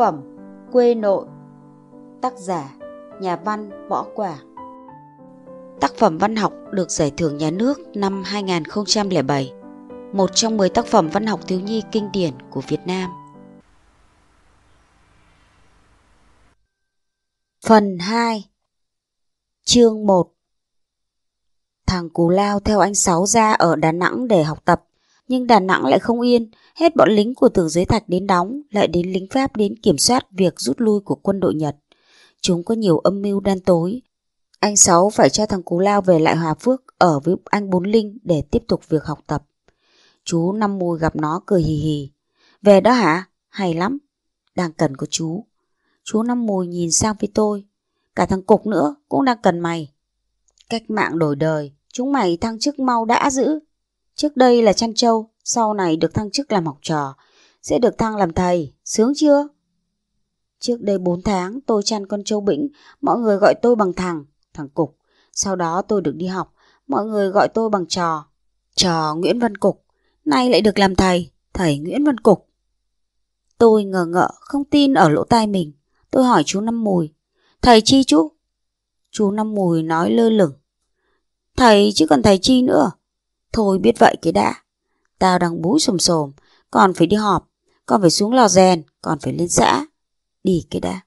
phẩm Quê nội Tác giả Nhà văn Võ quả Tác phẩm văn học được Giải thưởng Nhà nước năm 2007 Một trong 10 tác phẩm văn học thiếu nhi kinh điển của Việt Nam Phần 2 Chương 1 Thằng Cú Lao theo anh Sáu ra ở Đà Nẵng để học tập nhưng Đà Nẵng lại không yên, hết bọn lính của tường giới thạch đến đóng, lại đến lính Pháp đến kiểm soát việc rút lui của quân đội Nhật. Chúng có nhiều âm mưu đen tối. Anh Sáu phải cho thằng Cú Lao về lại Hòa Phước ở với anh Bốn Linh để tiếp tục việc học tập. Chú Năm Mùi gặp nó cười hì hì. Về đó hả? Hay lắm. Đang cần có chú. Chú Năm Mùi nhìn sang phía tôi. Cả thằng Cục nữa cũng đang cần mày. Cách mạng đổi đời, chúng mày thăng chức mau đã giữ Trước đây là chăn trâu, sau này được thăng chức làm học trò, sẽ được thăng làm thầy, sướng chưa? Trước đây 4 tháng tôi chăn con trâu bĩnh, mọi người gọi tôi bằng thằng, thằng Cục. Sau đó tôi được đi học, mọi người gọi tôi bằng trò, trò Nguyễn Văn Cục. Nay lại được làm thầy, thầy Nguyễn Văn Cục. Tôi ngờ ngợ, không tin ở lỗ tai mình. Tôi hỏi chú Năm Mùi, thầy chi chú? Chú Năm Mùi nói lơ lửng. Thầy chứ còn thầy chi nữa, Thôi biết vậy cái đã. Tao đang bú sồm sồm, còn phải đi họp, còn phải xuống lò rèn, còn phải lên xã. Đi cái đã.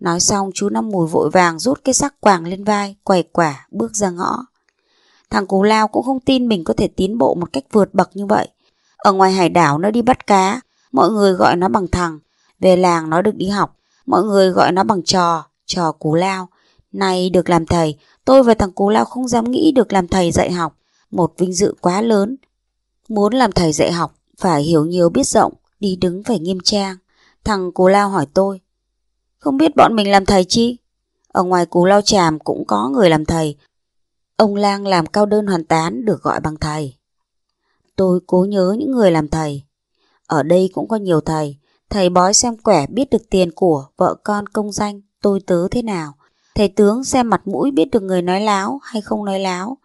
Nói xong chú Năm Mùi vội vàng rút cái sắc quàng lên vai, quầy quả, bước ra ngõ. Thằng Cú Lao cũng không tin mình có thể tiến bộ một cách vượt bậc như vậy. Ở ngoài hải đảo nó đi bắt cá, mọi người gọi nó bằng thằng. Về làng nó được đi học, mọi người gọi nó bằng trò, trò Cú Lao. Nay được làm thầy, tôi và thằng Cú Lao không dám nghĩ được làm thầy dạy học một vinh dự quá lớn. Muốn làm thầy dạy học, phải hiểu nhiều biết rộng, đi đứng phải nghiêm trang. Thằng Cù Lao hỏi tôi, không biết bọn mình làm thầy chi? Ở ngoài Cù Lao Tràm cũng có người làm thầy. Ông Lang làm cao đơn hoàn tán được gọi bằng thầy. Tôi cố nhớ những người làm thầy. Ở đây cũng có nhiều thầy. Thầy bói xem quẻ biết được tiền của vợ con công danh tôi tớ thế nào. Thầy tướng xem mặt mũi biết được người nói láo hay không nói láo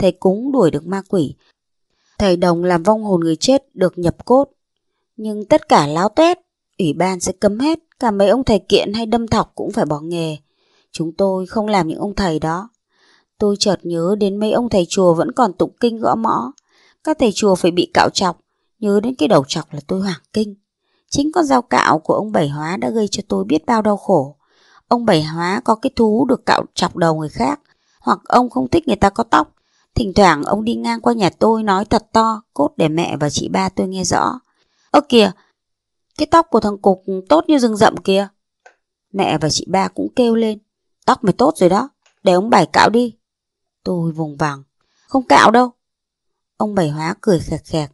thầy cúng đuổi được ma quỷ. Thầy đồng làm vong hồn người chết được nhập cốt. Nhưng tất cả láo tét, ủy ban sẽ cấm hết, cả mấy ông thầy kiện hay đâm thọc cũng phải bỏ nghề. Chúng tôi không làm những ông thầy đó. Tôi chợt nhớ đến mấy ông thầy chùa vẫn còn tụng kinh gõ mõ. Các thầy chùa phải bị cạo chọc, nhớ đến cái đầu chọc là tôi hoảng kinh. Chính con dao cạo của ông Bảy Hóa đã gây cho tôi biết bao đau khổ. Ông Bảy Hóa có cái thú được cạo chọc đầu người khác, hoặc ông không thích người ta có tóc, Thỉnh thoảng ông đi ngang qua nhà tôi nói thật to, cốt để mẹ và chị ba tôi nghe rõ. Ơ kìa, cái tóc của thằng Cục tốt như rừng rậm kìa. Mẹ và chị ba cũng kêu lên, tóc mày tốt rồi đó, để ông Bảy cạo đi. Tôi vùng vàng, không cạo đâu. Ông Bảy Hóa cười khẹt khẹt,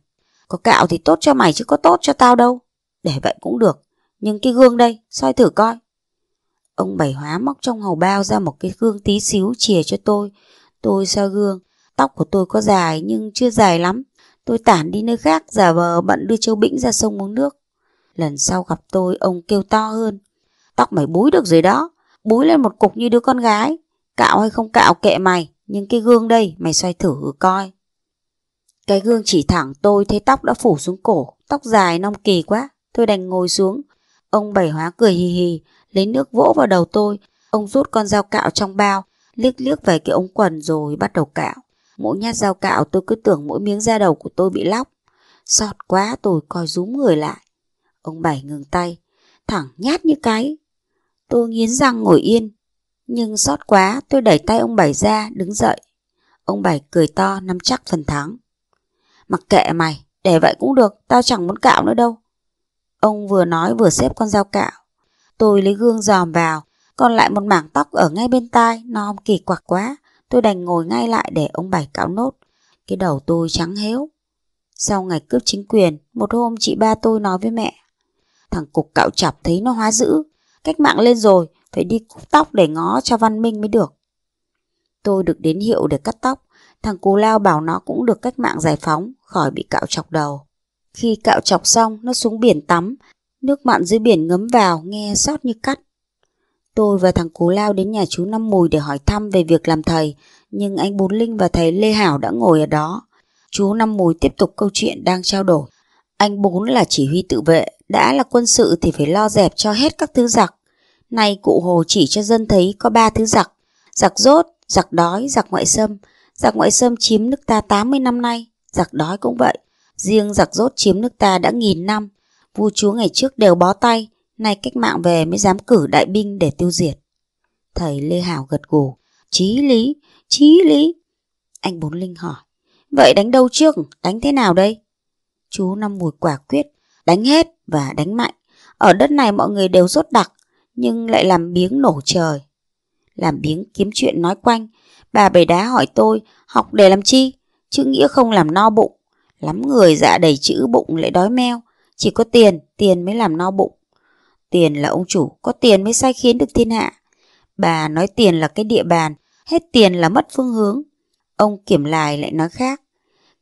có cạo thì tốt cho mày chứ có tốt cho tao đâu. Để vậy cũng được, nhưng cái gương đây, soi thử coi. Ông Bảy Hóa móc trong hầu bao ra một cái gương tí xíu chìa cho tôi. Tôi soi gương, Tóc của tôi có dài nhưng chưa dài lắm. Tôi tản đi nơi khác giả vờ bận đưa Châu Bĩnh ra sông uống nước. Lần sau gặp tôi ông kêu to hơn. Tóc mày búi được rồi đó. Búi lên một cục như đứa con gái. Cạo hay không cạo kệ mày. Nhưng cái gương đây mày xoay thử coi. Cái gương chỉ thẳng tôi thấy tóc đã phủ xuống cổ. Tóc dài nong kỳ quá. Tôi đành ngồi xuống. Ông bảy hóa cười hì hì. Lấy nước vỗ vào đầu tôi. Ông rút con dao cạo trong bao. Liếc liếc về cái ống quần rồi bắt đầu cạo. Mỗi nhát dao cạo tôi cứ tưởng mỗi miếng da đầu của tôi bị lóc. xót quá tôi coi rúm người lại. Ông Bảy ngừng tay, thẳng nhát như cái. Tôi nghiến răng ngồi yên. Nhưng xót quá tôi đẩy tay ông Bảy ra đứng dậy. Ông Bảy cười to nắm chắc phần thắng. Mặc kệ mày, để vậy cũng được, tao chẳng muốn cạo nữa đâu. Ông vừa nói vừa xếp con dao cạo. Tôi lấy gương dòm vào, còn lại một mảng tóc ở ngay bên tai, nó kỳ quặc quá. Tôi đành ngồi ngay lại để ông Bảy cạo nốt. Cái đầu tôi trắng héo. Sau ngày cướp chính quyền, một hôm chị ba tôi nói với mẹ. Thằng cục cạo chọc thấy nó hóa dữ. Cách mạng lên rồi, phải đi cúc tóc để ngó cho văn minh mới được. Tôi được đến hiệu để cắt tóc. Thằng cù lao bảo nó cũng được cách mạng giải phóng, khỏi bị cạo chọc đầu. Khi cạo chọc xong, nó xuống biển tắm. Nước mặn dưới biển ngấm vào, nghe xót như cắt. Tôi và thằng Cố Lao đến nhà chú Năm Mùi để hỏi thăm về việc làm thầy, nhưng anh Bốn Linh và thầy Lê Hảo đã ngồi ở đó. Chú Năm Mùi tiếp tục câu chuyện đang trao đổi. Anh Bốn là chỉ huy tự vệ, đã là quân sự thì phải lo dẹp cho hết các thứ giặc. Nay cụ Hồ chỉ cho dân thấy có ba thứ giặc, giặc rốt, giặc đói, giặc ngoại xâm. Giặc ngoại xâm chiếm nước ta 80 năm nay, giặc đói cũng vậy. Riêng giặc rốt chiếm nước ta đã nghìn năm. Vua chúa ngày trước đều bó tay, nay cách mạng về mới dám cử đại binh để tiêu diệt. Thầy Lê Hảo gật gù, chí lý, chí lý. Anh Bốn Linh hỏi, vậy đánh đâu trước, đánh thế nào đây? Chú Năm Mùi quả quyết, đánh hết và đánh mạnh. Ở đất này mọi người đều rốt đặc, nhưng lại làm biếng nổ trời. Làm biếng kiếm chuyện nói quanh, bà bầy đá hỏi tôi, học để làm chi? Chữ nghĩa không làm no bụng. Lắm người dạ đầy chữ bụng lại đói meo, chỉ có tiền, tiền mới làm no bụng. Tiền là ông chủ, có tiền mới sai khiến được thiên hạ. Bà nói tiền là cái địa bàn, hết tiền là mất phương hướng. Ông kiểm lại lại nói khác.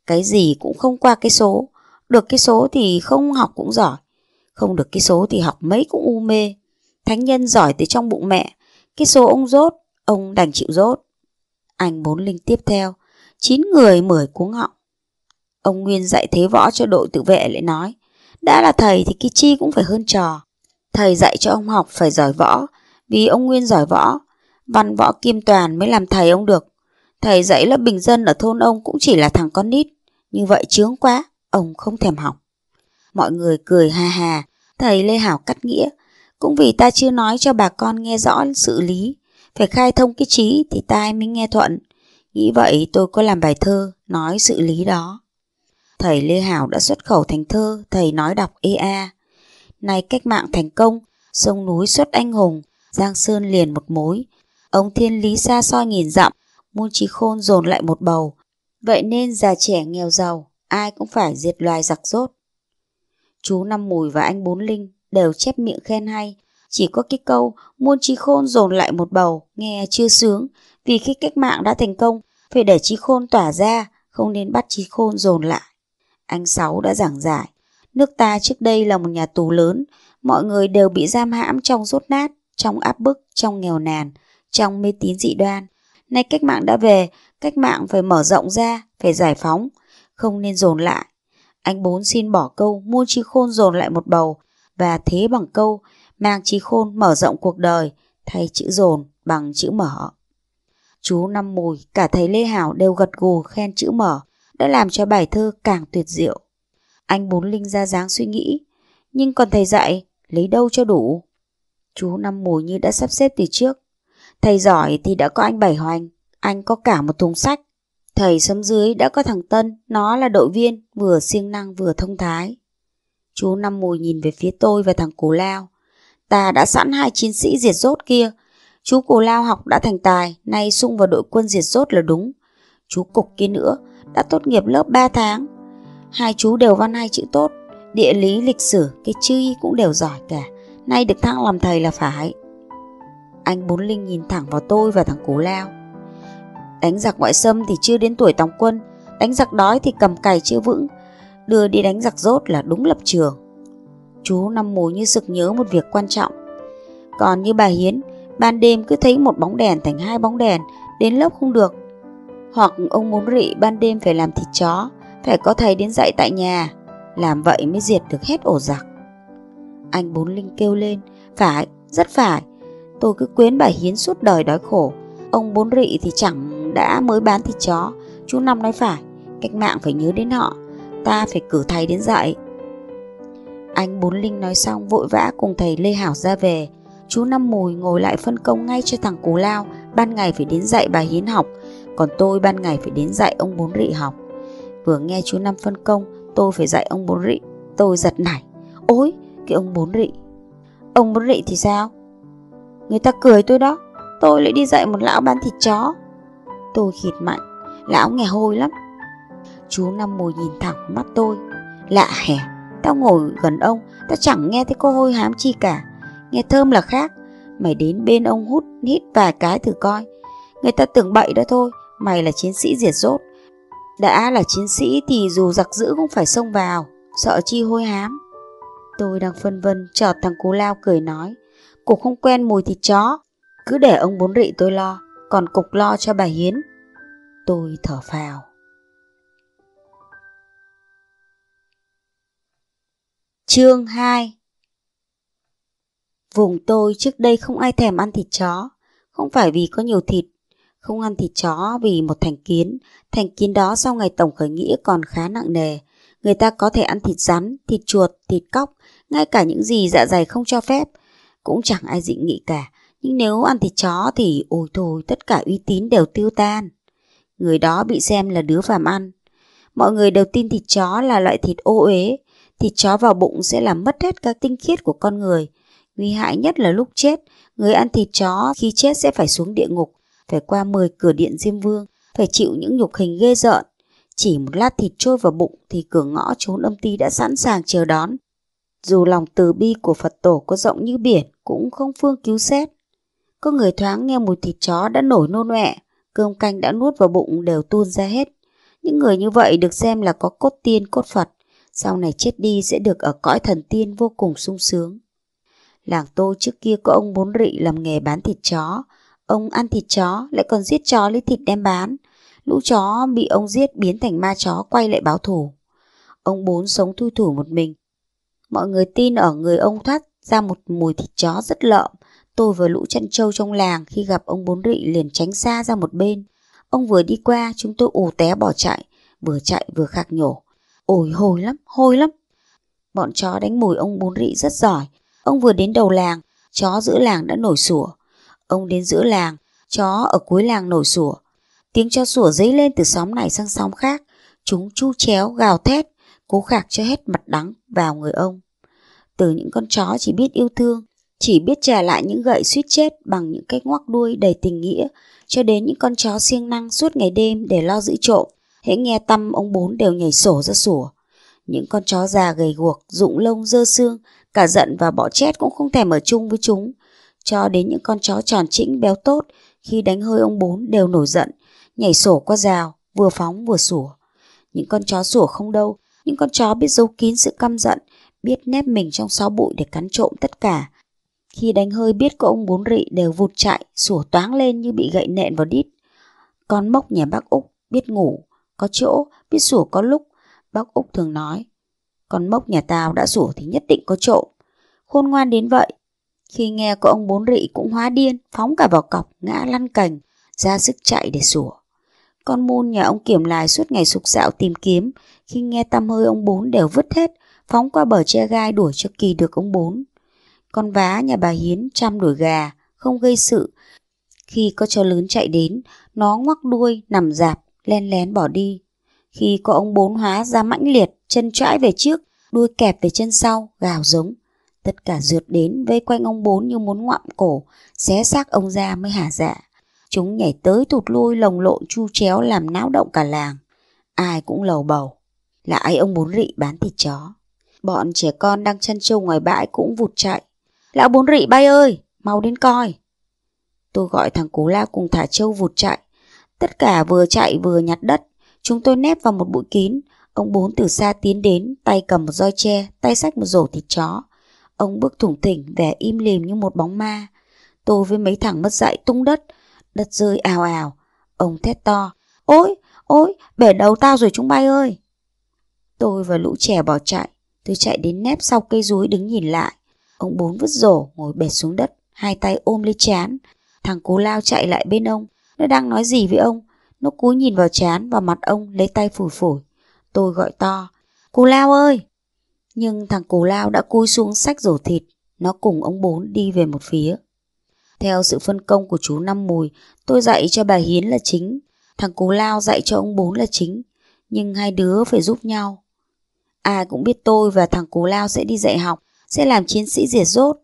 Cái gì cũng không qua cái số, được cái số thì không học cũng giỏi. Không được cái số thì học mấy cũng u mê. Thánh nhân giỏi từ trong bụng mẹ, cái số ông rốt, ông đành chịu rốt. Anh bốn linh tiếp theo, chín người mười cuống họng. Ông Nguyên dạy thế võ cho đội tự vệ lại nói, đã là thầy thì cái chi cũng phải hơn trò. Thầy dạy cho ông học phải giỏi võ, vì ông Nguyên giỏi võ, văn võ kim toàn mới làm thầy ông được. Thầy dạy lớp bình dân ở thôn ông cũng chỉ là thằng con nít, như vậy chướng quá, ông không thèm học. Mọi người cười ha ha, thầy Lê Hảo cắt nghĩa, cũng vì ta chưa nói cho bà con nghe rõ sự lý, phải khai thông cái trí thì tai mới nghe thuận. Nghĩ vậy tôi có làm bài thơ nói sự lý đó. Thầy Lê Hảo đã xuất khẩu thành thơ, thầy nói đọc EA. Nay cách mạng thành công, sông núi xuất anh hùng, Giang Sơn liền một mối. Ông thiên lý xa xôi nghìn dặm, môn trí khôn dồn lại một bầu. Vậy nên già trẻ nghèo giàu, ai cũng phải diệt loài giặc rốt. Chú Năm Mùi và anh Bốn Linh đều chép miệng khen hay. Chỉ có cái câu muôn trí khôn dồn lại một bầu, nghe chưa sướng. Vì khi cách mạng đã thành công, phải để trí khôn tỏa ra, không nên bắt trí khôn dồn lại. Anh Sáu đã giảng giải, Nước ta trước đây là một nhà tù lớn, mọi người đều bị giam hãm trong rốt nát, trong áp bức, trong nghèo nàn, trong mê tín dị đoan. Nay cách mạng đã về, cách mạng phải mở rộng ra, phải giải phóng, không nên dồn lại. Anh bốn xin bỏ câu mua chi khôn dồn lại một bầu và thế bằng câu mang chi khôn mở rộng cuộc đời thay chữ dồn bằng chữ mở. Chú Năm Mùi, cả thầy Lê Hảo đều gật gù khen chữ mở đã làm cho bài thơ càng tuyệt diệu. Anh muốn Linh ra dáng suy nghĩ, nhưng còn thầy dạy, lấy đâu cho đủ. Chú năm mùi như đã sắp xếp từ trước. Thầy giỏi thì đã có anh Bảy Hoành, anh có cả một thùng sách. Thầy xóm dưới đã có thằng Tân, nó là đội viên, vừa siêng năng vừa thông thái. Chú năm mùi nhìn về phía tôi và thằng Cù Lao. Ta đã sẵn hai chiến sĩ diệt rốt kia. Chú Cù Lao học đã thành tài, nay sung vào đội quân diệt rốt là đúng. Chú Cục kia nữa, đã tốt nghiệp lớp 3 tháng, Hai chú đều văn hai chữ tốt, địa lý, lịch sử, cái chữ cũng đều giỏi cả. Nay được thăng làm thầy là phải. Anh Bốn Linh nhìn thẳng vào tôi và thằng Cú Lao. Đánh giặc ngoại xâm thì chưa đến tuổi tòng quân, đánh giặc đói thì cầm cày chưa vững, đưa đi đánh giặc rốt là đúng lập trường. Chú năm mối như sực nhớ một việc quan trọng. Còn như bà Hiến, ban đêm cứ thấy một bóng đèn thành hai bóng đèn, đến lớp không được. Hoặc ông muốn rị ban đêm phải làm thịt chó, phải có thầy đến dạy tại nhà Làm vậy mới diệt được hết ổ giặc Anh bốn linh kêu lên Phải, rất phải Tôi cứ quyến bà Hiến suốt đời đói khổ Ông bốn rị thì chẳng đã mới bán thịt chó Chú Năm nói phải Cách mạng phải nhớ đến họ Ta phải cử thầy đến dạy Anh bốn linh nói xong vội vã cùng thầy Lê Hảo ra về Chú Năm Mùi ngồi lại phân công ngay cho thằng cù Lao Ban ngày phải đến dạy bà Hiến học Còn tôi ban ngày phải đến dạy ông bốn rị học Vừa nghe chú Năm phân công Tôi phải dạy ông bốn rị Tôi giật nảy Ôi cái ông bốn rị Ông bốn rị thì sao Người ta cười tôi đó Tôi lại đi dạy một lão bán thịt chó Tôi khịt mạnh Lão nghe hôi lắm Chú Năm ngồi nhìn thẳng mắt tôi Lạ hẻ Tao ngồi gần ông Tao chẳng nghe thấy cô hôi hám chi cả Nghe thơm là khác Mày đến bên ông hút hít vài cái thử coi Người ta tưởng bậy đó thôi Mày là chiến sĩ diệt rốt đã là chiến sĩ thì dù giặc dữ cũng phải xông vào, sợ chi hôi hám. Tôi đang phân vân, chợt thằng cú lao cười nói. Cục không quen mùi thịt chó, cứ để ông bốn rị tôi lo, còn cục lo cho bà Hiến. Tôi thở phào. Chương 2 Vùng tôi trước đây không ai thèm ăn thịt chó, không phải vì có nhiều thịt không ăn thịt chó vì một thành kiến, thành kiến đó sau ngày tổng khởi nghĩa còn khá nặng nề. Người ta có thể ăn thịt rắn, thịt chuột, thịt cóc, ngay cả những gì dạ dày không cho phép. Cũng chẳng ai dị nghị cả, nhưng nếu ăn thịt chó thì ôi thôi tất cả uy tín đều tiêu tan. Người đó bị xem là đứa phàm ăn. Mọi người đều tin thịt chó là loại thịt ô uế, thịt chó vào bụng sẽ làm mất hết các tinh khiết của con người. Nguy hại nhất là lúc chết, người ăn thịt chó khi chết sẽ phải xuống địa ngục phải qua 10 cửa điện Diêm Vương, phải chịu những nhục hình ghê rợn. Chỉ một lát thịt trôi vào bụng thì cửa ngõ trốn âm ti đã sẵn sàng chờ đón. Dù lòng từ bi của Phật tổ có rộng như biển cũng không phương cứu xét. Có người thoáng nghe mùi thịt chó đã nổi nôn ọe, cơm canh đã nuốt vào bụng đều tuôn ra hết. Những người như vậy được xem là có cốt tiên cốt Phật, sau này chết đi sẽ được ở cõi thần tiên vô cùng sung sướng. Làng tôi trước kia có ông bốn rị làm nghề bán thịt chó, Ông ăn thịt chó lại còn giết chó lấy thịt đem bán. Lũ chó bị ông giết biến thành ma chó quay lại báo thù. Ông bốn sống thui thủ một mình. Mọi người tin ở người ông thoát ra một mùi thịt chó rất lợm. Tôi và lũ chăn trâu trong làng khi gặp ông bốn rị liền tránh xa ra một bên. Ông vừa đi qua chúng tôi ù té bỏ chạy, vừa chạy vừa khạc nhổ. Ôi hôi lắm, hôi lắm. Bọn chó đánh mùi ông bốn rị rất giỏi. Ông vừa đến đầu làng, chó giữa làng đã nổi sủa. Ông đến giữa làng, chó ở cuối làng nổi sủa. Tiếng cho sủa dấy lên từ xóm này sang xóm khác. Chúng chu chéo, gào thét, cố khạc cho hết mặt đắng vào người ông. Từ những con chó chỉ biết yêu thương, chỉ biết trả lại những gậy suýt chết bằng những cách ngoắc đuôi đầy tình nghĩa, cho đến những con chó siêng năng suốt ngày đêm để lo giữ trộm. Hễ nghe tâm ông bốn đều nhảy sổ ra sủa. Những con chó già gầy guộc, rụng lông, dơ xương, cả giận và bỏ chết cũng không thèm ở chung với chúng cho đến những con chó tròn trĩnh béo tốt khi đánh hơi ông bốn đều nổi giận, nhảy sổ qua rào, vừa phóng vừa sủa. Những con chó sủa không đâu, những con chó biết giấu kín sự căm giận, biết nép mình trong xó bụi để cắn trộm tất cả. Khi đánh hơi biết có ông bốn rị đều vụt chạy, sủa toáng lên như bị gậy nện vào đít. Con mốc nhà bác Úc biết ngủ, có chỗ, biết sủa có lúc, bác Úc thường nói. Con mốc nhà tao đã sủa thì nhất định có trộm. Khôn ngoan đến vậy, khi nghe có ông bốn rị cũng hóa điên, phóng cả vào cọc, ngã lăn cành, ra sức chạy để sủa. Con môn nhà ông kiểm lại suốt ngày sục sạo tìm kiếm, khi nghe tăm hơi ông bốn đều vứt hết, phóng qua bờ che gai đuổi cho kỳ được ông bốn. Con vá nhà bà Hiến chăm đuổi gà, không gây sự. Khi có chó lớn chạy đến, nó ngoắc đuôi, nằm dạp, len lén bỏ đi. Khi có ông bốn hóa ra mãnh liệt, chân trãi về trước, đuôi kẹp về chân sau, gào giống. Tất cả rượt đến vây quanh ông bốn như muốn ngoạm cổ, xé xác ông ra mới hả dạ. Chúng nhảy tới tụt lui lồng lộn chu chéo làm náo động cả làng. Ai cũng lầu bầu. Lại ông bốn rị bán thịt chó. Bọn trẻ con đang chăn trâu ngoài bãi cũng vụt chạy. Lão bốn rị bay ơi, mau đến coi. Tôi gọi thằng cố la cùng thả trâu vụt chạy. Tất cả vừa chạy vừa nhặt đất. Chúng tôi nép vào một bụi kín. Ông bốn từ xa tiến đến, tay cầm một roi tre, tay xách một rổ thịt chó Ông bước thủng thỉnh vẻ im lìm như một bóng ma. Tôi với mấy thằng mất dạy tung đất, đất rơi ào ào. Ông thét to, ôi, ôi, bể đầu tao rồi chúng bay ơi. Tôi và lũ trẻ bỏ chạy, tôi chạy đến nép sau cây rúi đứng nhìn lại. Ông bốn vứt rổ ngồi bệt xuống đất, hai tay ôm lấy chán. Thằng cố lao chạy lại bên ông, nó đang nói gì với ông. Nó cúi nhìn vào chán và mặt ông lấy tay phủi phủi. Tôi gọi to, Cù Lao ơi! Nhưng thằng Cù Lao đã cúi xuống sách rổ thịt, nó cùng ông Bốn đi về một phía. Theo sự phân công của chú Năm Mùi, tôi dạy cho bà Hiến là chính, thằng Cù Lao dạy cho ông Bốn là chính, nhưng hai đứa phải giúp nhau. Ai cũng biết tôi và thằng Cù Lao sẽ đi dạy học, sẽ làm chiến sĩ diệt rốt.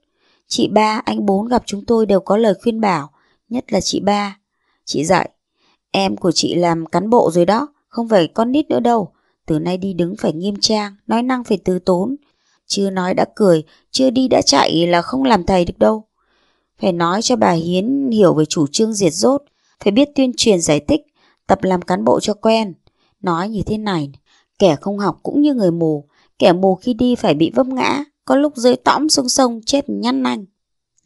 Chị ba, anh bốn gặp chúng tôi đều có lời khuyên bảo, nhất là chị ba. Chị dạy, em của chị làm cán bộ rồi đó, không phải con nít nữa đâu, từ nay đi đứng phải nghiêm trang, nói năng phải từ tốn. Chưa nói đã cười, chưa đi đã chạy là không làm thầy được đâu. Phải nói cho bà Hiến hiểu về chủ trương diệt rốt, phải biết tuyên truyền giải thích, tập làm cán bộ cho quen. Nói như thế này, kẻ không học cũng như người mù, kẻ mù khi đi phải bị vấp ngã, có lúc rơi tõm xuống sông chết nhăn nanh.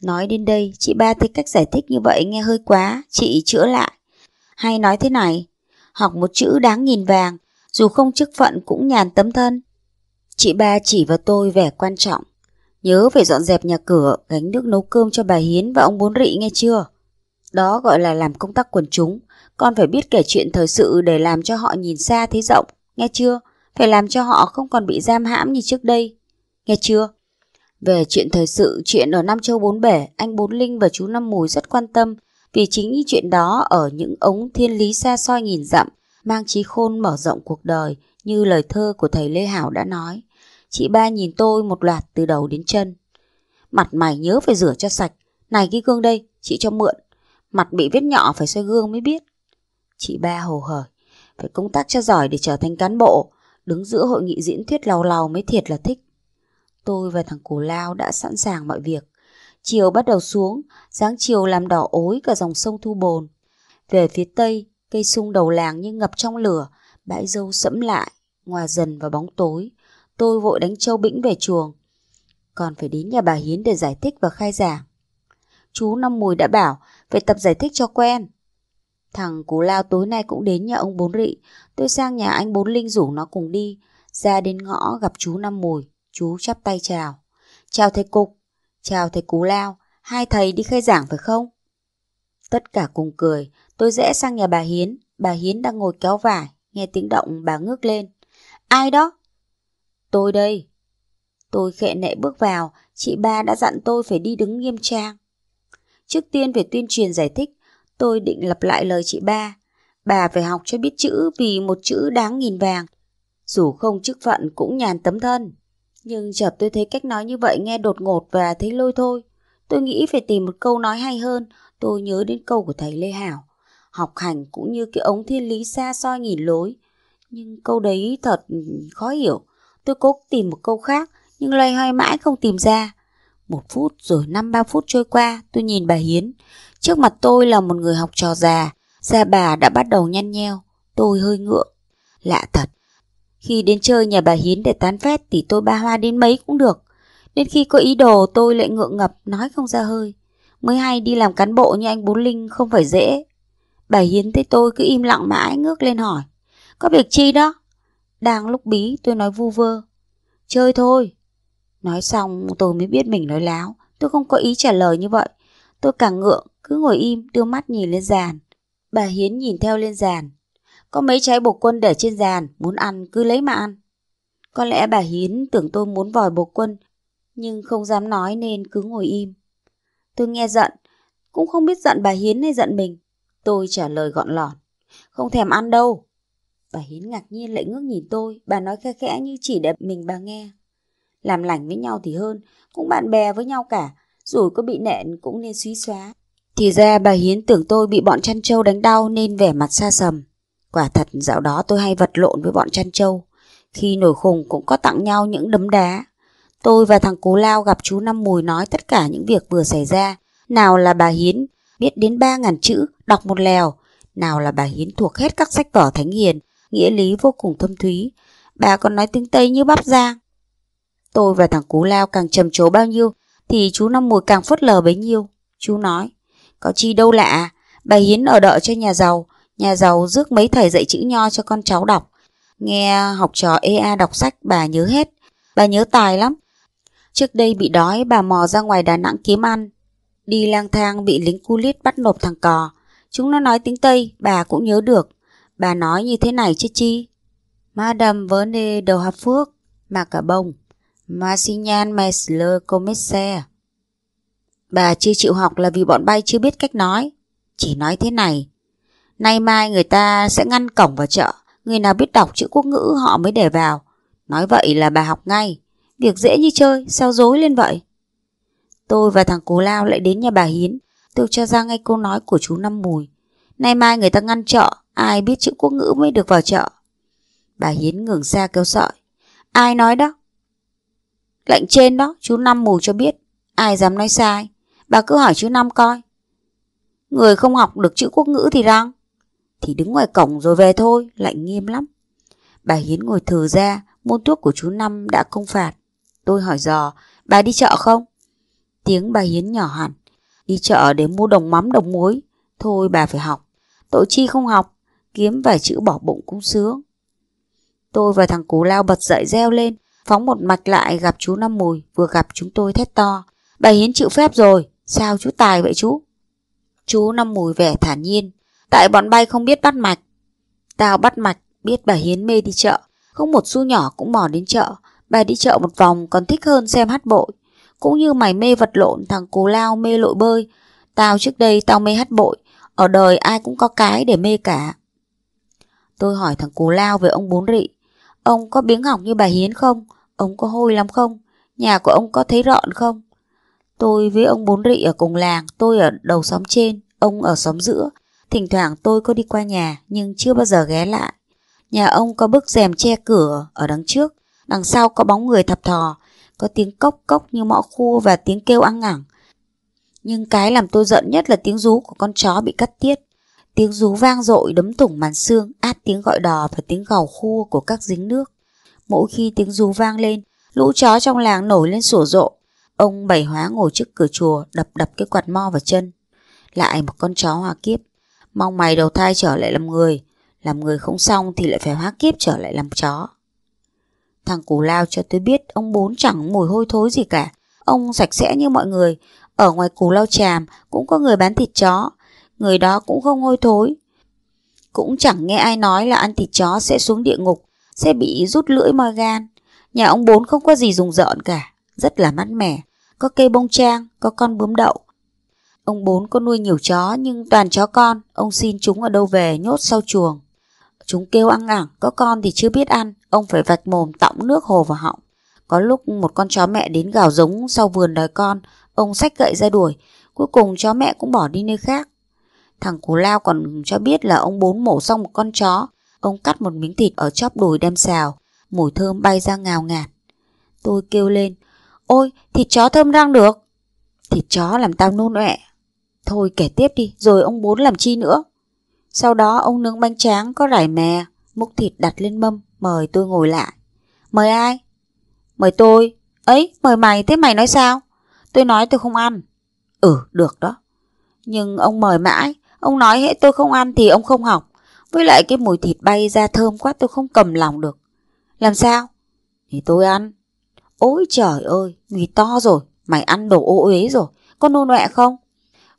Nói đến đây, chị ba thấy cách giải thích như vậy nghe hơi quá, chị chữa lại. Hay nói thế này, học một chữ đáng nghìn vàng, dù không chức phận cũng nhàn tấm thân. Chị ba chỉ vào tôi vẻ quan trọng, nhớ phải dọn dẹp nhà cửa, gánh nước nấu cơm cho bà Hiến và ông Bốn Rị nghe chưa? Đó gọi là làm công tác quần chúng, con phải biết kể chuyện thời sự để làm cho họ nhìn xa thấy rộng, nghe chưa? Phải làm cho họ không còn bị giam hãm như trước đây, nghe chưa? Về chuyện thời sự, chuyện ở Nam Châu Bốn Bể, anh Bốn Linh và chú Năm Mùi rất quan tâm vì chính những chuyện đó ở những ống thiên lý xa xôi nghìn dặm mang trí khôn mở rộng cuộc đời như lời thơ của thầy Lê Hảo đã nói. Chị ba nhìn tôi một loạt từ đầu đến chân. Mặt mày nhớ phải rửa cho sạch. Này cái gương đây, chị cho mượn. Mặt bị vết nhỏ phải xoay gương mới biết. Chị ba hồ hởi. Phải công tác cho giỏi để trở thành cán bộ. Đứng giữa hội nghị diễn thuyết lầu lầu mới thiệt là thích. Tôi và thằng Cù Lao đã sẵn sàng mọi việc. Chiều bắt đầu xuống, dáng chiều làm đỏ ối cả dòng sông Thu Bồn. Về phía tây, Cây sung đầu làng như ngập trong lửa, bãi dâu sẫm lại, hòa dần vào bóng tối. Tôi vội đánh châu bĩnh về chuồng. Còn phải đến nhà bà Hiến để giải thích và khai giảng. Chú Năm Mùi đã bảo, phải tập giải thích cho quen. Thằng Cú Lao tối nay cũng đến nhà ông Bốn Rị. Tôi sang nhà anh Bốn Linh rủ nó cùng đi. Ra đến ngõ gặp chú Năm Mùi. Chú chắp tay chào. Chào thầy Cục. Chào thầy Cú Lao. Hai thầy đi khai giảng phải không? Tất cả cùng cười. Tôi rẽ sang nhà bà Hiến, bà Hiến đang ngồi kéo vải, nghe tiếng động bà ngước lên. Ai đó? Tôi đây. Tôi khệ nệ bước vào, chị ba đã dặn tôi phải đi đứng nghiêm trang. Trước tiên phải tuyên truyền giải thích, tôi định lặp lại lời chị ba. Bà phải học cho biết chữ vì một chữ đáng nghìn vàng. Dù không chức phận cũng nhàn tấm thân. Nhưng chợt tôi thấy cách nói như vậy nghe đột ngột và thấy lôi thôi. Tôi nghĩ phải tìm một câu nói hay hơn, tôi nhớ đến câu của thầy Lê Hảo học hành cũng như cái ống thiên lý xa soi nhìn lối. Nhưng câu đấy thật khó hiểu. Tôi cố tìm một câu khác, nhưng loay hoay mãi không tìm ra. Một phút rồi năm ba phút trôi qua, tôi nhìn bà Hiến. Trước mặt tôi là một người học trò già, da bà đã bắt đầu nhăn nheo. Tôi hơi ngượng. Lạ thật, khi đến chơi nhà bà Hiến để tán phét thì tôi ba hoa đến mấy cũng được. nên khi có ý đồ tôi lại ngượng ngập nói không ra hơi. Mới hay đi làm cán bộ như anh bốn Linh không phải dễ. Bà Hiến thấy tôi cứ im lặng mãi ngước lên hỏi. Có việc chi đó? Đang lúc bí tôi nói vu vơ. Chơi thôi. Nói xong tôi mới biết mình nói láo. Tôi không có ý trả lời như vậy. Tôi càng ngượng, cứ ngồi im đưa mắt nhìn lên giàn. Bà Hiến nhìn theo lên giàn. Có mấy trái bột quân để trên giàn, muốn ăn cứ lấy mà ăn. Có lẽ bà Hiến tưởng tôi muốn vòi bột quân, nhưng không dám nói nên cứ ngồi im. Tôi nghe giận, cũng không biết giận bà Hiến hay giận mình. Tôi trả lời gọn lọt. Không thèm ăn đâu. Bà Hiến ngạc nhiên lại ngước nhìn tôi, bà nói khe khẽ như chỉ để mình bà nghe. Làm lành với nhau thì hơn, cũng bạn bè với nhau cả, dù có bị nện cũng nên suy xóa. Thì ra bà Hiến tưởng tôi bị bọn chăn trâu đánh đau nên vẻ mặt xa sầm. Quả thật dạo đó tôi hay vật lộn với bọn chăn trâu. Khi nổi khùng cũng có tặng nhau những đấm đá. Tôi và thằng Cố Lao gặp chú Năm Mùi nói tất cả những việc vừa xảy ra. Nào là bà Hiến biết đến ba ngàn chữ, đọc một lèo. Nào là bà Hiến thuộc hết các sách vở thánh hiền, nghĩa lý vô cùng thâm thúy. Bà còn nói tiếng Tây như bắp giang. Tôi và thằng Cú Lao càng trầm trồ bao nhiêu, thì chú Năm Mùi càng phớt lờ bấy nhiêu. Chú nói, có chi đâu lạ, bà Hiến ở đợi cho nhà giàu, nhà giàu rước mấy thầy dạy chữ nho cho con cháu đọc. Nghe học trò EA đọc sách bà nhớ hết, bà nhớ tài lắm. Trước đây bị đói bà mò ra ngoài Đà Nẵng kiếm ăn, Đi lang thang bị lính cu lít bắt nộp thằng cò. Chúng nó nói tiếng Tây, bà cũng nhớ được. Bà nói như thế này chứ chi. Madame đầm vớ nê đầu hạp phước, mà cả bông. Ma si nhan mesler comesse. Bà chưa chịu học là vì bọn bay chưa biết cách nói. Chỉ nói thế này. Nay mai người ta sẽ ngăn cổng vào chợ. Người nào biết đọc chữ quốc ngữ họ mới để vào. Nói vậy là bà học ngay. Việc dễ như chơi, sao dối lên vậy? Tôi và thằng Cố Lao lại đến nhà bà Hiến, tôi cho ra ngay câu nói của chú Năm Mùi. Nay mai người ta ngăn chợ ai biết chữ quốc ngữ mới được vào chợ Bà Hiến ngừng xa kêu sợi. Ai nói đó? Lệnh trên đó, chú Năm Mùi cho biết. Ai dám nói sai? Bà cứ hỏi chú Năm coi. Người không học được chữ quốc ngữ thì răng. Thì đứng ngoài cổng rồi về thôi, lạnh nghiêm lắm. Bà Hiến ngồi thừ ra, môn thuốc của chú Năm đã công phạt. Tôi hỏi dò, bà đi chợ không? Tiếng bà Hiến nhỏ hẳn, đi chợ để mua đồng mắm đồng muối. Thôi bà phải học, tội chi không học, kiếm vài chữ bỏ bụng cũng sướng. Tôi và thằng Cú Lao bật dậy reo lên, phóng một mạch lại gặp chú Năm Mùi, vừa gặp chúng tôi thét to. Bà Hiến chịu phép rồi, sao chú tài vậy chú? Chú Năm Mùi vẻ thản nhiên, tại bọn bay không biết bắt mạch. Tao bắt mạch, biết bà Hiến mê đi chợ, không một xu nhỏ cũng mò đến chợ. Bà đi chợ một vòng còn thích hơn xem hát bội cũng như mày mê vật lộn thằng cù lao mê lội bơi. Tao trước đây tao mê hát bội, ở đời ai cũng có cái để mê cả. Tôi hỏi thằng cù lao về ông bốn rị. Ông có biếng hỏng như bà Hiến không? Ông có hôi lắm không? Nhà của ông có thấy rọn không? Tôi với ông bốn rị ở cùng làng, tôi ở đầu xóm trên, ông ở xóm giữa. Thỉnh thoảng tôi có đi qua nhà nhưng chưa bao giờ ghé lại. Nhà ông có bức rèm che cửa ở đằng trước, đằng sau có bóng người thập thò, có tiếng cốc cốc như mõ khua và tiếng kêu ăn ngẳng. Nhưng cái làm tôi giận nhất là tiếng rú của con chó bị cắt tiết. Tiếng rú vang dội đấm thủng màn xương, át tiếng gọi đò và tiếng gào khu của các dính nước. Mỗi khi tiếng rú vang lên, lũ chó trong làng nổi lên sủa rộ. Ông bảy hóa ngồi trước cửa chùa, đập đập cái quạt mo vào chân. Lại một con chó hòa kiếp. Mong mày đầu thai trở lại làm người. Làm người không xong thì lại phải hóa kiếp trở lại làm chó. Thằng Cù Lao cho tôi biết ông bốn chẳng mùi hôi thối gì cả. Ông sạch sẽ như mọi người. Ở ngoài Cù Lao Tràm cũng có người bán thịt chó. Người đó cũng không hôi thối. Cũng chẳng nghe ai nói là ăn thịt chó sẽ xuống địa ngục, sẽ bị rút lưỡi moi gan. Nhà ông bốn không có gì rùng rợn cả. Rất là mát mẻ. Có cây bông trang, có con bướm đậu. Ông bốn có nuôi nhiều chó nhưng toàn chó con. Ông xin chúng ở đâu về nhốt sau chuồng. Chúng kêu ăn ngảng, có con thì chưa biết ăn, ông phải vạch mồm tọng nước hồ vào họng. Có lúc một con chó mẹ đến gào giống sau vườn đòi con, ông xách gậy ra đuổi, cuối cùng chó mẹ cũng bỏ đi nơi khác. Thằng Cú Lao còn cho biết là ông bốn mổ xong một con chó, ông cắt một miếng thịt ở chóp đùi đem xào, mùi thơm bay ra ngào ngạt. Tôi kêu lên, ôi thịt chó thơm rang được. Thịt chó làm tao nôn ọe. Thôi kể tiếp đi, rồi ông bốn làm chi nữa. Sau đó ông nướng bánh tráng có rải mè, múc thịt đặt lên mâm, mời tôi ngồi lại. Mời ai? Mời tôi. Ấy, mời mày, thế mày nói sao? Tôi nói tôi không ăn. Ừ, được đó. Nhưng ông mời mãi, ông nói hệ tôi không ăn thì ông không học. Với lại cái mùi thịt bay ra thơm quá tôi không cầm lòng được. Làm sao? Thì tôi ăn. Ôi trời ơi, người to rồi, mày ăn đồ ô uế rồi, có nôn ọe không?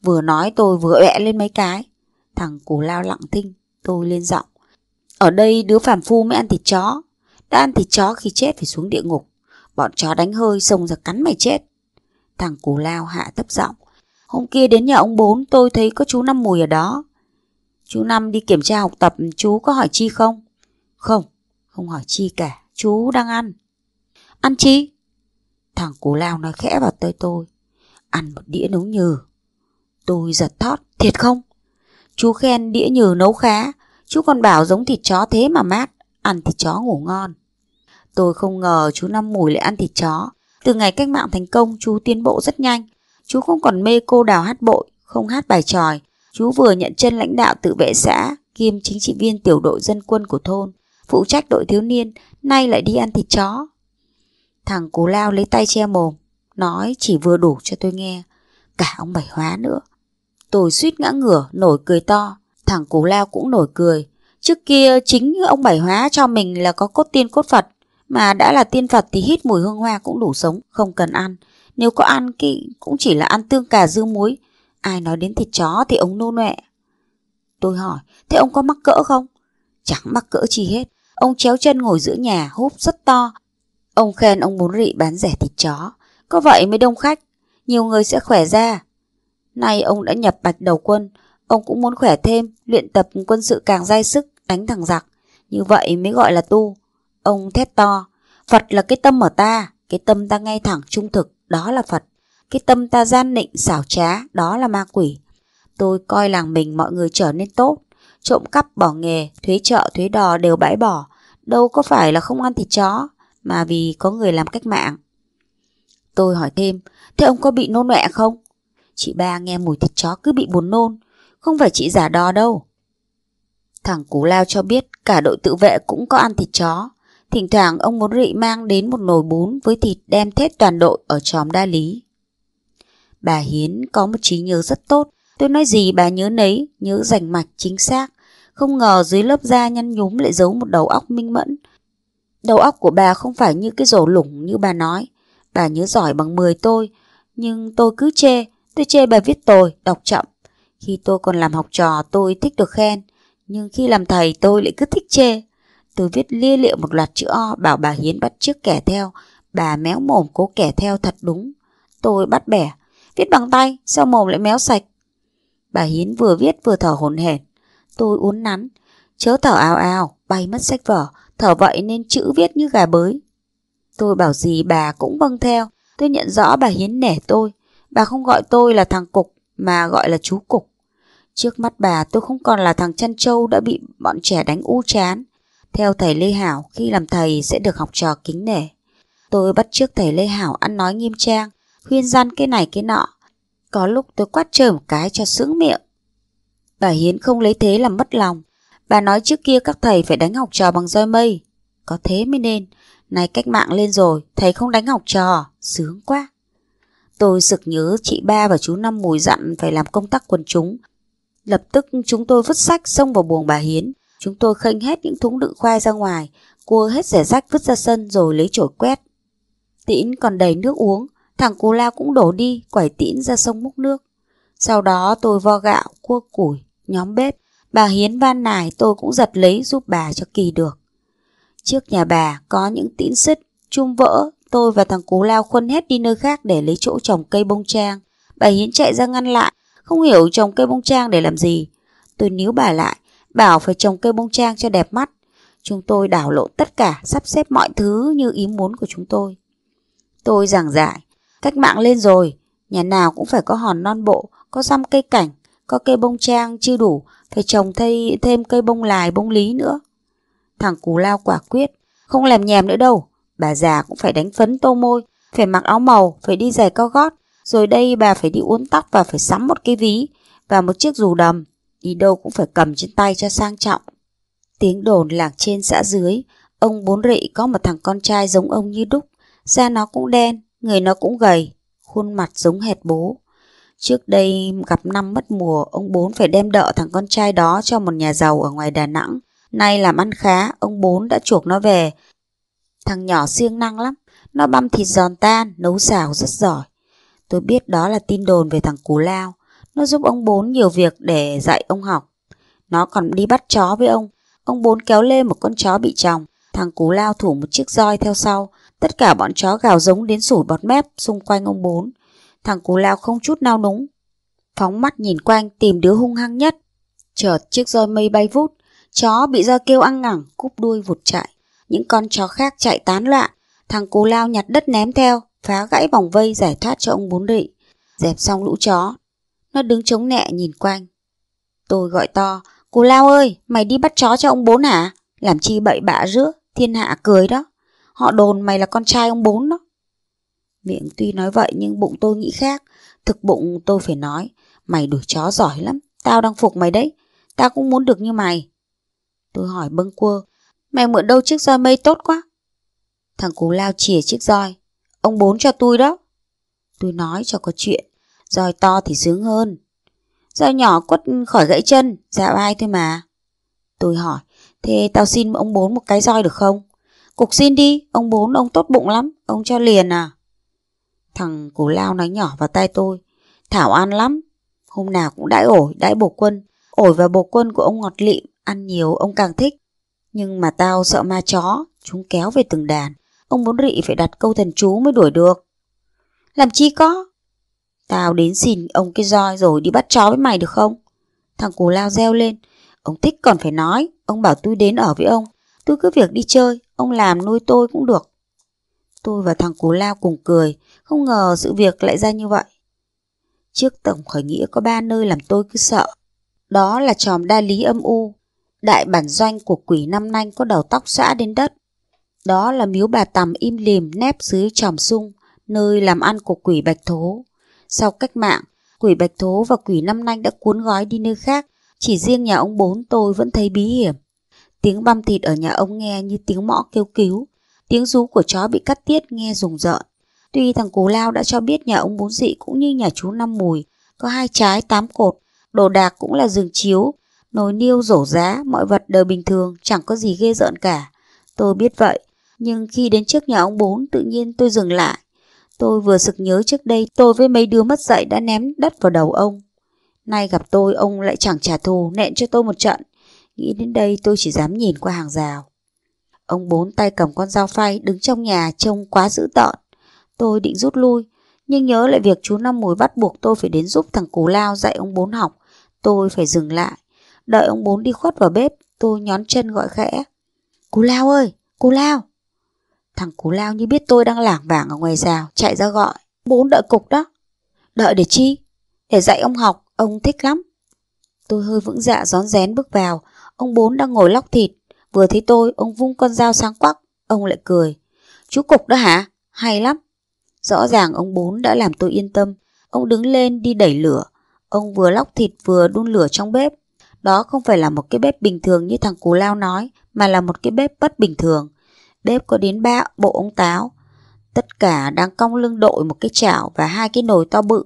Vừa nói tôi vừa ọe lên mấy cái. Thằng cù lao lặng thinh, tôi lên giọng. Ở đây đứa phàm phu mới ăn thịt chó. Đã ăn thịt chó khi chết phải xuống địa ngục. Bọn chó đánh hơi xông ra cắn mày chết. Thằng cù lao hạ thấp giọng. Hôm kia đến nhà ông bốn tôi thấy có chú Năm Mùi ở đó. Chú Năm đi kiểm tra học tập chú có hỏi chi không? Không, không hỏi chi cả. Chú đang ăn. Ăn chi? Thằng cù lao nói khẽ vào tới tôi. Ăn một đĩa nấu nhừ. Tôi giật thót. Thiệt không? Chú khen đĩa nhừ nấu khá, chú còn bảo giống thịt chó thế mà mát, ăn thịt chó ngủ ngon. Tôi không ngờ chú Năm Mùi lại ăn thịt chó. Từ ngày cách mạng thành công, chú tiến bộ rất nhanh. Chú không còn mê cô đào hát bội, không hát bài tròi. Chú vừa nhận chân lãnh đạo tự vệ xã, kiêm chính trị viên tiểu đội dân quân của thôn, phụ trách đội thiếu niên, nay lại đi ăn thịt chó. Thằng Cố Lao lấy tay che mồm, nói chỉ vừa đủ cho tôi nghe. Cả ông Bảy Hóa nữa. Tôi suýt ngã ngửa, nổi cười to. Thằng Cú Lao cũng nổi cười. Trước kia chính ông Bảy Hóa cho mình là có cốt tiên cốt Phật. Mà đã là tiên Phật thì hít mùi hương hoa cũng đủ sống, không cần ăn. Nếu có ăn thì cũng chỉ là ăn tương cà dưa muối. Ai nói đến thịt chó thì ông nô nọe. Tôi hỏi, thế ông có mắc cỡ không? Chẳng mắc cỡ chi hết. Ông chéo chân ngồi giữa nhà, húp rất to. Ông khen ông muốn rị bán rẻ thịt chó. Có vậy mới đông khách. Nhiều người sẽ khỏe ra. Nay ông đã nhập bạch đầu quân, ông cũng muốn khỏe thêm, luyện tập quân sự càng dai sức, đánh thẳng giặc. Như vậy mới gọi là tu. Ông thét to, Phật là cái tâm ở ta, cái tâm ta ngay thẳng trung thực, đó là Phật. Cái tâm ta gian nịnh, xảo trá, đó là ma quỷ. Tôi coi làng mình mọi người trở nên tốt, trộm cắp bỏ nghề, thuế chợ, thuế đò đều bãi bỏ. Đâu có phải là không ăn thịt chó, mà vì có người làm cách mạng. Tôi hỏi thêm, thế ông có bị nôn mẹ không? Chị ba nghe mùi thịt chó cứ bị buồn nôn, không phải chị giả đò đâu. Thằng Cú Lao cho biết cả đội tự vệ cũng có ăn thịt chó. Thỉnh thoảng ông muốn rị mang đến một nồi bún với thịt đem thết toàn đội ở tròm đa lý. Bà Hiến có một trí nhớ rất tốt. Tôi nói gì bà nhớ nấy, nhớ rành mạch chính xác. Không ngờ dưới lớp da nhăn nhúm lại giấu một đầu óc minh mẫn. Đầu óc của bà không phải như cái rổ lủng như bà nói. Bà nhớ giỏi bằng 10 tôi, nhưng tôi cứ chê Tôi chê bài viết tồi, đọc chậm. Khi tôi còn làm học trò tôi thích được khen, nhưng khi làm thầy tôi lại cứ thích chê. Tôi viết lia liệu một loạt chữ O bảo bà Hiến bắt trước kẻ theo, bà méo mồm cố kẻ theo thật đúng. Tôi bắt bẻ, viết bằng tay, sao mồm lại méo sạch. Bà Hiến vừa viết vừa thở hổn hển. Tôi uốn nắn, chớ thở ao ao bay mất sách vở, thở vậy nên chữ viết như gà bới. Tôi bảo gì bà cũng vâng theo, tôi nhận rõ bà Hiến nể tôi, Bà không gọi tôi là thằng Cục mà gọi là chú Cục. Trước mắt bà tôi không còn là thằng chăn trâu đã bị bọn trẻ đánh u chán. Theo thầy Lê Hảo khi làm thầy sẽ được học trò kính nể. Tôi bắt trước thầy Lê Hảo ăn nói nghiêm trang, khuyên răn cái này cái nọ. Có lúc tôi quát trời một cái cho sướng miệng. Bà Hiến không lấy thế làm mất lòng. Bà nói trước kia các thầy phải đánh học trò bằng roi mây. Có thế mới nên. Này cách mạng lên rồi, thầy không đánh học trò. Sướng quá. Tôi sực nhớ chị ba và chú Năm Mùi dặn phải làm công tác quần chúng. Lập tức chúng tôi vứt sách xông vào buồng bà Hiến. Chúng tôi khênh hết những thúng đựng khoai ra ngoài, cua hết rẻ rách vứt ra sân rồi lấy chổi quét. tĩnh còn đầy nước uống, thằng cú lao cũng đổ đi, quẩy tĩnh ra sông múc nước. Sau đó tôi vo gạo, cua củi, nhóm bếp. Bà Hiến van nài tôi cũng giật lấy giúp bà cho kỳ được. Trước nhà bà có những tĩnh xích, chung vỡ, Tôi và thằng Cú Lao khuân hết đi nơi khác để lấy chỗ trồng cây bông trang. Bà Hiến chạy ra ngăn lại, không hiểu trồng cây bông trang để làm gì. Tôi níu bà lại, bảo phải trồng cây bông trang cho đẹp mắt. Chúng tôi đảo lộn tất cả, sắp xếp mọi thứ như ý muốn của chúng tôi. Tôi giảng giải, cách mạng lên rồi, nhà nào cũng phải có hòn non bộ, có răm cây cảnh, có cây bông trang chưa đủ, phải trồng thay, thêm cây bông lài, bông lý nữa. Thằng Cú Lao quả quyết, không làm nhèm nữa đâu, Bà già cũng phải đánh phấn tô môi, phải mặc áo màu, phải đi giày cao gót, rồi đây bà phải đi uốn tóc và phải sắm một cái ví và một chiếc dù đầm, đi đâu cũng phải cầm trên tay cho sang trọng. Tiếng đồn lạc trên xã dưới, ông bốn rị có một thằng con trai giống ông như đúc, da nó cũng đen, người nó cũng gầy, khuôn mặt giống hệt bố. Trước đây gặp năm mất mùa, ông bốn phải đem đỡ thằng con trai đó cho một nhà giàu ở ngoài Đà Nẵng. Nay làm ăn khá, ông bốn đã chuộc nó về, Thằng nhỏ siêng năng lắm, nó băm thịt giòn tan, nấu xào rất giỏi. Tôi biết đó là tin đồn về thằng Cú Lao, nó giúp ông Bốn nhiều việc để dạy ông học. Nó còn đi bắt chó với ông, ông Bốn kéo lê một con chó bị tròng, thằng Cú Lao thủ một chiếc roi theo sau, tất cả bọn chó gào giống đến sủi bọt mép xung quanh ông Bốn. Thằng Cú Lao không chút nao núng, phóng mắt nhìn quanh tìm đứa hung hăng nhất. Chợt chiếc roi mây bay vút, chó bị roi kêu ăn ngẳng, cúp đuôi vụt chạy những con chó khác chạy tán loạn. Thằng cú lao nhặt đất ném theo, phá gãy vòng vây giải thoát cho ông bốn rị. Dẹp xong lũ chó, nó đứng chống nẹ nhìn quanh. Tôi gọi to, cú lao ơi, mày đi bắt chó cho ông bốn hả? Làm chi bậy bạ rứa, thiên hạ cười đó. Họ đồn mày là con trai ông bốn đó. Miệng tuy nói vậy nhưng bụng tôi nghĩ khác. Thực bụng tôi phải nói, mày đuổi chó giỏi lắm, tao đang phục mày đấy. Tao cũng muốn được như mày. Tôi hỏi bâng quơ, Mày mượn đâu chiếc roi mây tốt quá Thằng cú lao chìa chiếc roi Ông bốn cho tôi đó Tôi nói cho có chuyện Roi to thì sướng hơn Roi nhỏ quất khỏi gãy chân dạo ai thôi mà Tôi hỏi Thế tao xin ông bốn một cái roi được không Cục xin đi Ông bốn ông tốt bụng lắm Ông cho liền à Thằng cú lao nói nhỏ vào tay tôi Thảo ăn lắm Hôm nào cũng đãi ổi, đãi bổ quân Ổi và bổ quân của ông ngọt lịm Ăn nhiều ông càng thích nhưng mà tao sợ ma chó, chúng kéo về từng đàn. Ông bốn rị phải đặt câu thần chú mới đuổi được. Làm chi có? Tao đến xin ông cái roi rồi đi bắt chó với mày được không? Thằng cù lao reo lên. Ông thích còn phải nói. Ông bảo tôi đến ở với ông. Tôi cứ việc đi chơi. Ông làm nuôi tôi cũng được. Tôi và thằng cù lao cùng cười. Không ngờ sự việc lại ra như vậy. Trước tổng khởi nghĩa có ba nơi làm tôi cứ sợ. Đó là tròm đa lý âm u, đại bản doanh của quỷ năm nanh có đầu tóc xõa đến đất. Đó là miếu bà tằm im lìm nép dưới tròm sung, nơi làm ăn của quỷ Bạch Thố. Sau cách mạng, quỷ Bạch Thố và quỷ năm nanh đã cuốn gói đi nơi khác, chỉ riêng nhà ông bốn tôi vẫn thấy bí hiểm. Tiếng băm thịt ở nhà ông nghe như tiếng mõ kêu cứu, tiếng rú của chó bị cắt tiết nghe rùng rợn. Tuy thằng Cú Lao đã cho biết nhà ông bốn dị cũng như nhà chú Năm Mùi, có hai trái tám cột, đồ đạc cũng là giường chiếu, nồi niêu rổ giá, mọi vật đều bình thường, chẳng có gì ghê rợn cả. Tôi biết vậy, nhưng khi đến trước nhà ông bốn tự nhiên tôi dừng lại. Tôi vừa sực nhớ trước đây tôi với mấy đứa mất dạy đã ném đất vào đầu ông. Nay gặp tôi ông lại chẳng trả thù, nện cho tôi một trận. Nghĩ đến đây tôi chỉ dám nhìn qua hàng rào. Ông bốn tay cầm con dao phay đứng trong nhà trông quá dữ tợn. Tôi định rút lui, nhưng nhớ lại việc chú Năm Mùi bắt buộc tôi phải đến giúp thằng Cú Lao dạy ông bốn học. Tôi phải dừng lại. Đợi ông bốn đi khuất vào bếp, tôi nhón chân gọi khẽ. Cú Lao ơi, Cú Lao. Thằng Cú Lao như biết tôi đang lảng vảng ở ngoài rào, chạy ra gọi. Bốn đợi cục đó. Đợi để chi? Để dạy ông học, ông thích lắm. Tôi hơi vững dạ rón rén bước vào. Ông bốn đang ngồi lóc thịt. Vừa thấy tôi, ông vung con dao sáng quắc. Ông lại cười. Chú cục đó hả? Hay lắm. Rõ ràng ông bốn đã làm tôi yên tâm. Ông đứng lên đi đẩy lửa. Ông vừa lóc thịt vừa đun lửa trong bếp. Đó không phải là một cái bếp bình thường như thằng Cú Lao nói, mà là một cái bếp bất bình thường. Bếp có đến ba bộ ống táo. Tất cả đang cong lưng đội một cái chảo và hai cái nồi to bự.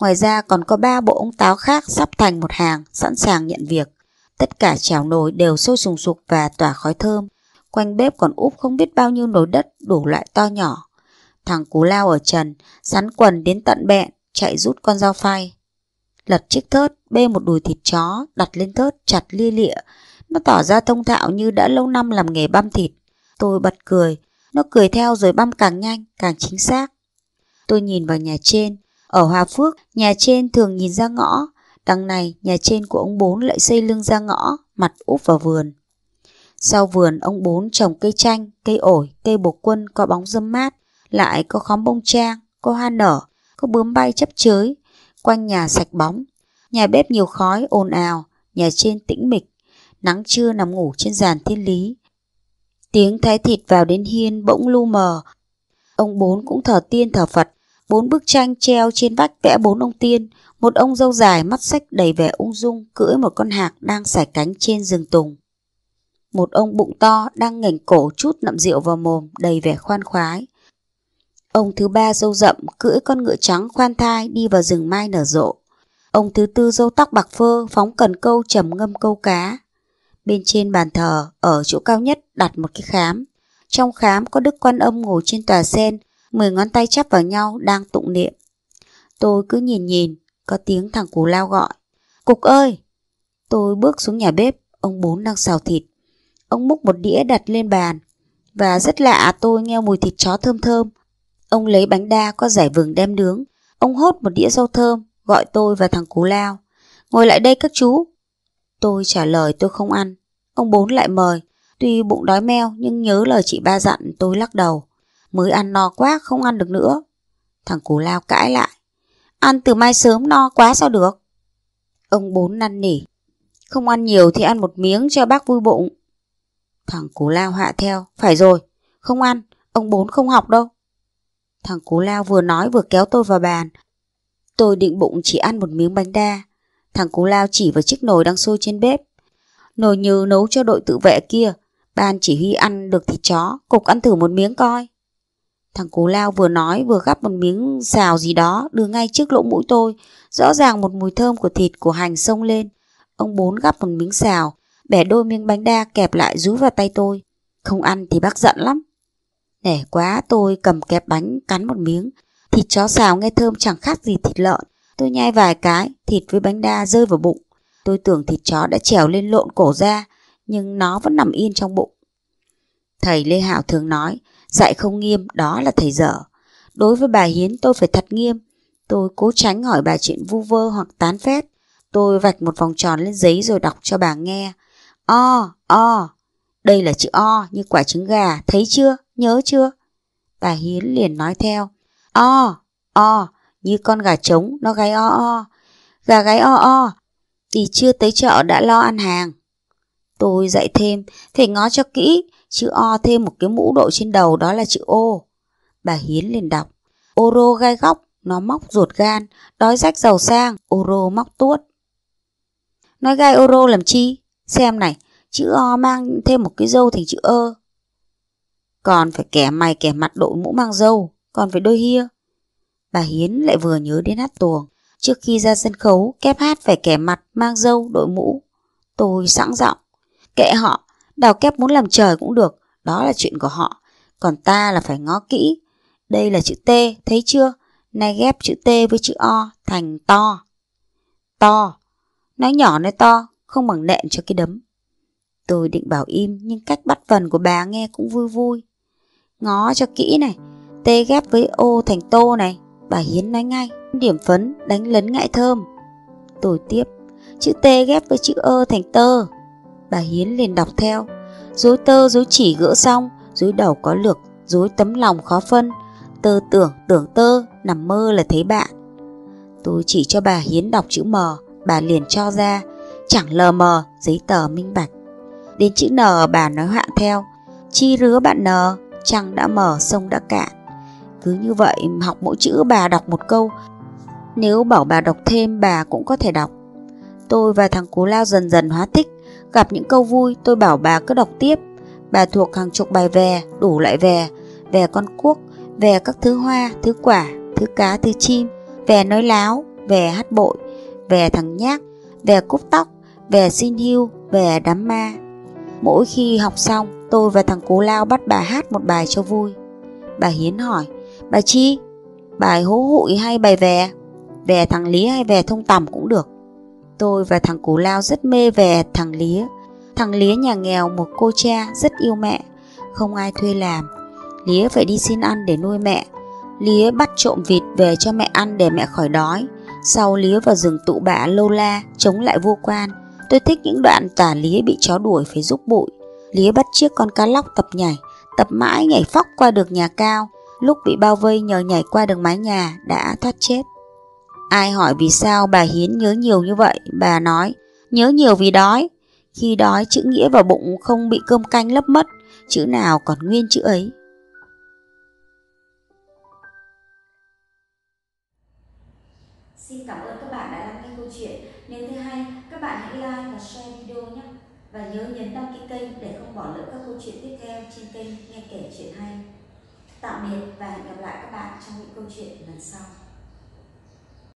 Ngoài ra còn có ba bộ ống táo khác sắp thành một hàng, sẵn sàng nhận việc. Tất cả chảo nồi đều sôi sùng sục và tỏa khói thơm. Quanh bếp còn úp không biết bao nhiêu nồi đất đủ loại to nhỏ. Thằng Cú Lao ở trần, sắn quần đến tận bẹn, chạy rút con dao phay lật chiếc thớt, bê một đùi thịt chó, đặt lên thớt, chặt lia lịa. Nó tỏ ra thông thạo như đã lâu năm làm nghề băm thịt. Tôi bật cười, nó cười theo rồi băm càng nhanh, càng chính xác. Tôi nhìn vào nhà trên, ở Hòa Phước, nhà trên thường nhìn ra ngõ, đằng này nhà trên của ông Bốn lại xây lưng ra ngõ, mặt úp vào vườn. Sau vườn ông Bốn trồng cây chanh, cây ổi, cây bồ quân có bóng dâm mát, lại có khóm bông trang, có hoa nở, có bướm bay chấp chới, quanh nhà sạch bóng, nhà bếp nhiều khói ồn ào, nhà trên tĩnh mịch, nắng trưa nằm ngủ trên giàn thiên lý. Tiếng thái thịt vào đến hiên bỗng lu mờ. Ông bốn cũng thở tiên thở Phật, bốn bức tranh treo trên vách vẽ bốn ông tiên, một ông dâu dài mắt sách đầy vẻ ung dung cưỡi một con hạc đang sải cánh trên rừng tùng. Một ông bụng to đang ngẩng cổ chút nậm rượu vào mồm đầy vẻ khoan khoái. Ông thứ ba dâu rậm cưỡi con ngựa trắng khoan thai đi vào rừng mai nở rộ. Ông thứ tư dâu tóc bạc phơ phóng cần câu trầm ngâm câu cá. Bên trên bàn thờ, ở chỗ cao nhất đặt một cái khám. Trong khám có Đức Quan Âm ngồi trên tòa sen, mười ngón tay chắp vào nhau đang tụng niệm. Tôi cứ nhìn nhìn, có tiếng thằng cù lao gọi. Cục ơi! Tôi bước xuống nhà bếp, ông bốn đang xào thịt. Ông múc một đĩa đặt lên bàn. Và rất lạ tôi nghe mùi thịt chó thơm thơm, Ông lấy bánh đa có giải vừng đem nướng, ông hốt một đĩa rau thơm, gọi tôi và thằng Cú Lao. Ngồi lại đây các chú. Tôi trả lời tôi không ăn. Ông bốn lại mời, tuy bụng đói meo nhưng nhớ lời chị ba dặn tôi lắc đầu. Mới ăn no quá không ăn được nữa. Thằng Cú Lao cãi lại. Ăn từ mai sớm no quá sao được? Ông bốn năn nỉ. Không ăn nhiều thì ăn một miếng cho bác vui bụng. Thằng Cú Lao hạ theo. Phải rồi, không ăn, ông bốn không học đâu. Thằng Cố Lao vừa nói vừa kéo tôi vào bàn. Tôi định bụng chỉ ăn một miếng bánh đa. Thằng Cố Lao chỉ vào chiếc nồi đang sôi trên bếp. Nồi như nấu cho đội tự vệ kia. Ban chỉ huy ăn được thịt chó, cục ăn thử một miếng coi. Thằng Cố Lao vừa nói vừa gắp một miếng xào gì đó đưa ngay trước lỗ mũi tôi. Rõ ràng một mùi thơm của thịt của hành sông lên. Ông bốn gắp một miếng xào, bẻ đôi miếng bánh đa kẹp lại rúi vào tay tôi. Không ăn thì bác giận lắm. Hẻ quá tôi cầm kẹp bánh cắn một miếng. Thịt chó xào nghe thơm chẳng khác gì thịt lợn. Tôi nhai vài cái, thịt với bánh đa rơi vào bụng. Tôi tưởng thịt chó đã trèo lên lộn cổ ra, nhưng nó vẫn nằm yên trong bụng. Thầy Lê Hảo thường nói, dạy không nghiêm đó là thầy dở. Đối với bà Hiến tôi phải thật nghiêm. Tôi cố tránh hỏi bà chuyện vu vơ hoặc tán phét. Tôi vạch một vòng tròn lên giấy rồi đọc cho bà nghe. O, o, đây là chữ O như quả trứng gà, thấy chưa, nhớ chưa? Bà Hiến liền nói theo, O, O, như con gà trống nó gáy o o. Gà gáy o o, thì chưa tới chợ đã lo ăn hàng. Tôi dạy thêm, phải ngó cho kỹ, chữ O thêm một cái mũ đội trên đầu đó là chữ O. Bà Hiến liền đọc, Oro gai góc, nó móc ruột gan, đói rách giàu sang, Oro móc tuốt. Nói gai Oro làm chi? Xem này, chữ O mang thêm một cái dâu thành chữ ơ. Còn phải kẻ mày kẻ mặt đội mũ mang dâu, còn phải đôi hia. Bà Hiến lại vừa nhớ đến hát tuồng. Trước khi ra sân khấu, kép hát phải kẻ mặt, mang dâu, đội mũ. Tôi sẵn giọng. Kệ họ, đào kép muốn làm trời cũng được, đó là chuyện của họ. Còn ta là phải ngó kỹ. Đây là chữ T, thấy chưa? Nay ghép chữ T với chữ O thành to. To. Nói nhỏ nói to, không bằng nện cho cái đấm. Tôi định bảo im nhưng cách bắt vần của bà nghe cũng vui vui. Ngó cho kỹ này, tê ghép với ô thành tô này, bà Hiến nói ngay, điểm phấn đánh lấn ngại thơm. Tôi tiếp, chữ tê ghép với chữ ơ thành tơ. Bà Hiến liền đọc theo, dối tơ dối chỉ gỡ xong, dối đầu có lược, dối tấm lòng khó phân, tơ tưởng tưởng tơ, nằm mơ là thấy bạn. Tôi chỉ cho bà Hiến đọc chữ mờ, bà liền cho ra, chẳng lờ mờ, giấy tờ minh bạch. Đến chữ N bà nói hoạn theo Chi rứa bạn N Trăng đã mở sông đã cạn Cứ như vậy học mỗi chữ bà đọc một câu Nếu bảo bà đọc thêm bà cũng có thể đọc Tôi và thằng Cú Lao dần dần hóa tích Gặp những câu vui tôi bảo bà cứ đọc tiếp Bà thuộc hàng chục bài về Đủ loại về Về con cuốc Về các thứ hoa, thứ quả, thứ cá, thứ chim Về nói láo, về hát bội Về thằng nhác, về cúc tóc về xin hưu, về đám ma, Mỗi khi học xong, tôi và thằng Cố Lao bắt bà hát một bài cho vui. Bà Hiến hỏi, bà Chi, bài hố hụi hay bài vè? Vè thằng Lý hay vè thông tầm cũng được. Tôi và thằng Cố Lao rất mê vè thằng Lý. Thằng Lý nhà nghèo một cô cha rất yêu mẹ, không ai thuê làm. Lý phải đi xin ăn để nuôi mẹ. Lý bắt trộm vịt về cho mẹ ăn để mẹ khỏi đói. Sau Lý vào rừng tụ bạ lô la chống lại vua quan Tôi thích những đoạn tả lía bị chó đuổi phải giúp bụi. Lía bắt chiếc con cá lóc tập nhảy, tập mãi nhảy phóc qua được nhà cao. Lúc bị bao vây nhờ nhảy qua đường mái nhà đã thoát chết. Ai hỏi vì sao bà Hiến nhớ nhiều như vậy, bà nói, nhớ nhiều vì đói. Khi đói chữ nghĩa vào bụng không bị cơm canh lấp mất, chữ nào còn nguyên chữ ấy. Xin cảm ơn. tạm biệt và hẹn gặp lại các bạn trong những câu chuyện lần sau